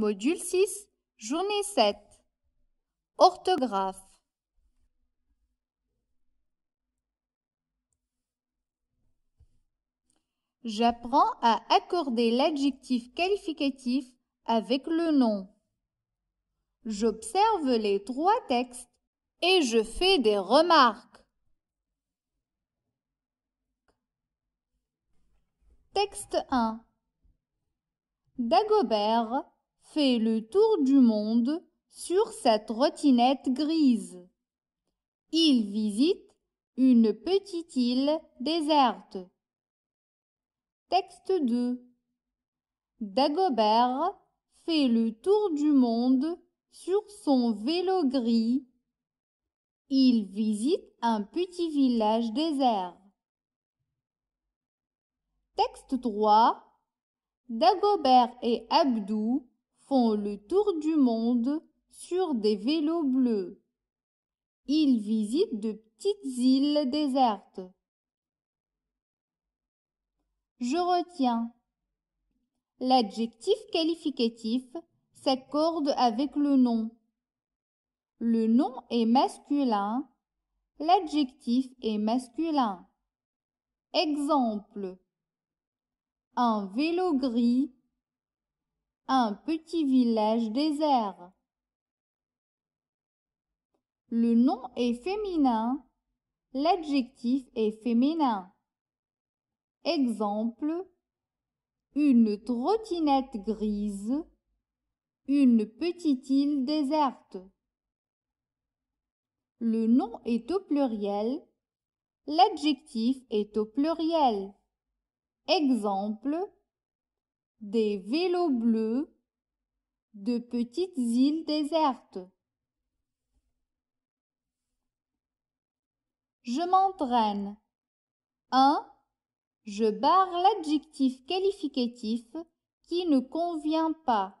Module 6, journée 7. Orthographe. J'apprends à accorder l'adjectif qualificatif avec le nom. J'observe les trois textes et je fais des remarques. Texte 1 Dagobert fait le tour du monde sur sa trottinette grise. Il visite une petite île déserte. Texte 2 Dagobert fait le tour du monde sur son vélo gris. Il visite un petit village désert. Texte 3 Dagobert et Abdou font le tour du monde sur des vélos bleus. Ils visitent de petites îles désertes. Je retiens. L'adjectif qualificatif s'accorde avec le nom. Le nom est masculin, l'adjectif est masculin. Exemple. Un vélo gris un petit village désert. Le nom est féminin. L'adjectif est féminin. Exemple une trottinette grise, une petite île déserte. Le nom est au pluriel, l'adjectif est au pluriel. Exemple des vélos bleus, de petites îles désertes. Je m'entraîne. 1. Je barre l'adjectif qualificatif qui ne convient pas.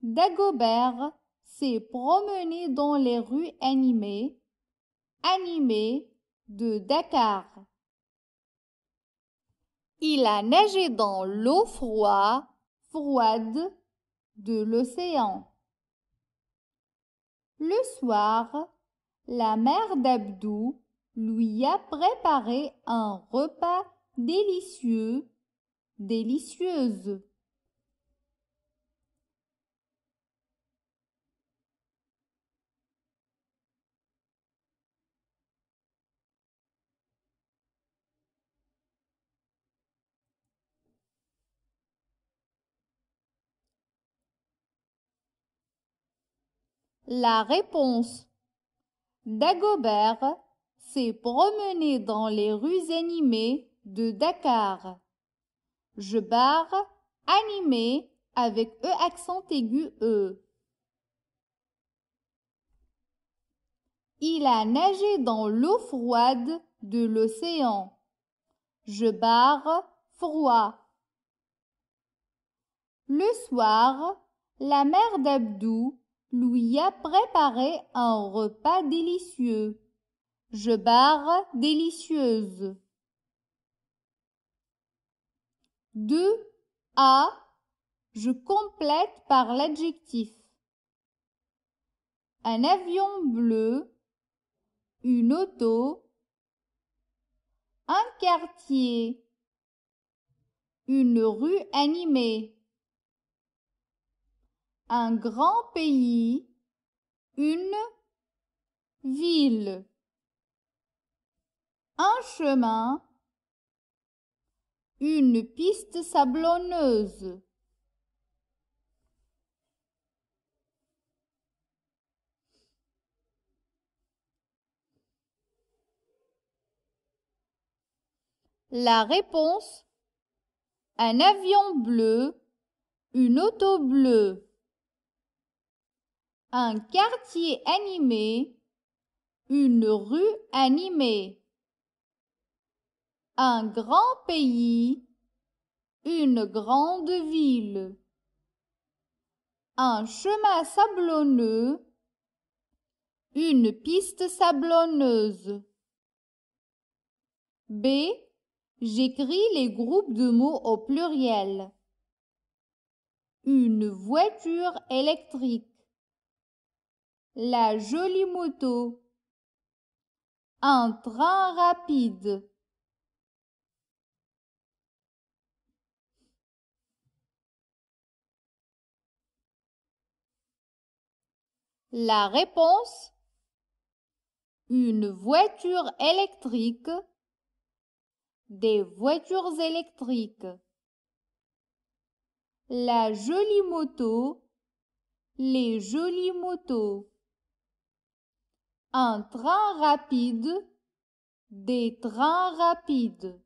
Dagobert s'est promené dans les rues animées, animées de Dakar. Il a nagé dans l'eau froide, froide de l'océan. Le soir, la mère d'Abdou lui a préparé un repas délicieux, délicieuse. La réponse Dagobert s'est promené dans les rues animées de Dakar. Je barre animé avec E accent aigu E. Il a nagé dans l'eau froide de l'océan. Je barre froid. Le soir, la mère d'Abdou lui a préparé un repas délicieux. Je barre délicieuse. De A. Je complète par l'adjectif. Un avion bleu, une auto, un quartier, une rue animée un grand pays, une ville, un chemin, une piste sablonneuse. La réponse Un avion bleu, une auto bleue. Un quartier animé, une rue animée. Un grand pays, une grande ville. Un chemin sablonneux, une piste sablonneuse. B. J'écris les groupes de mots au pluriel. Une voiture électrique. La jolie moto. Un train rapide. La réponse Une voiture électrique. Des voitures électriques. La jolie moto. Les jolies motos un train rapide, des trains rapides.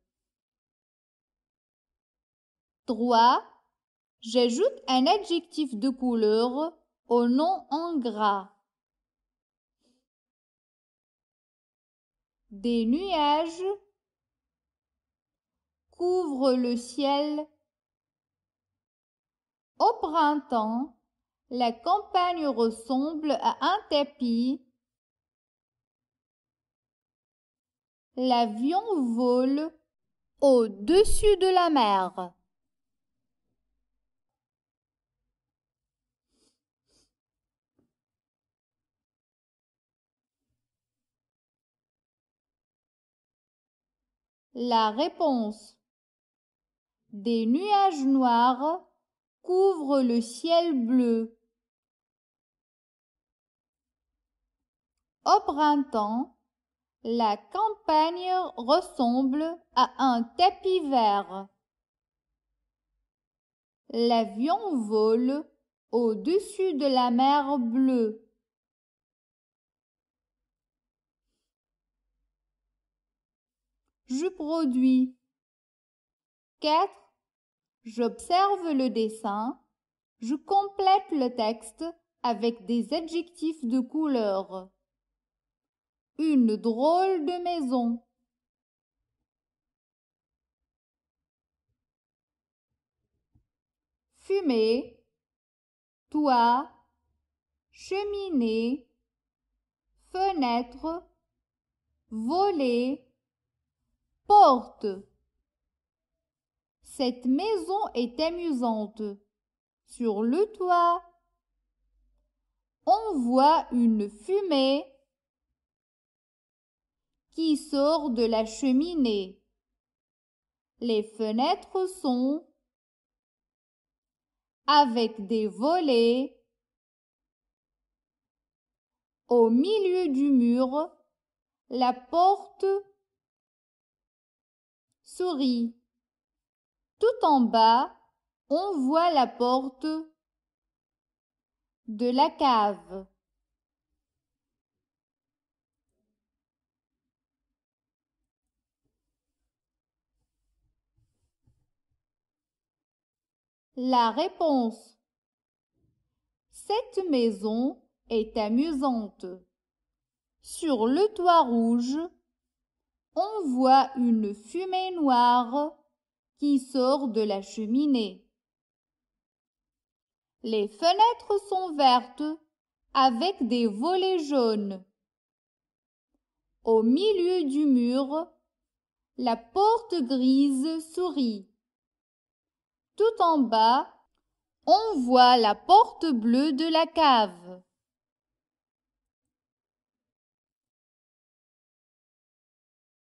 3. J'ajoute un adjectif de couleur au nom en gras. Des nuages couvrent le ciel. Au printemps, la campagne ressemble à un tapis L'avion vole au-dessus de la mer. La réponse. Des nuages noirs couvrent le ciel bleu. Au printemps, la campagne ressemble à un tapis vert. L'avion vole au-dessus de la mer bleue. Je produis. 4. J'observe le dessin. Je complète le texte avec des adjectifs de couleur. Une drôle de maison. Fumée, toit, cheminée, fenêtre, volet, porte. Cette maison est amusante. Sur le toit, on voit une fumée qui sort de la cheminée. Les fenêtres sont avec des volets. Au milieu du mur, la porte sourit. Tout en bas, on voit la porte de la cave. La réponse Cette maison est amusante. Sur le toit rouge, on voit une fumée noire qui sort de la cheminée. Les fenêtres sont vertes avec des volets jaunes. Au milieu du mur, la porte grise sourit. Tout en bas, on voit la porte bleue de la cave.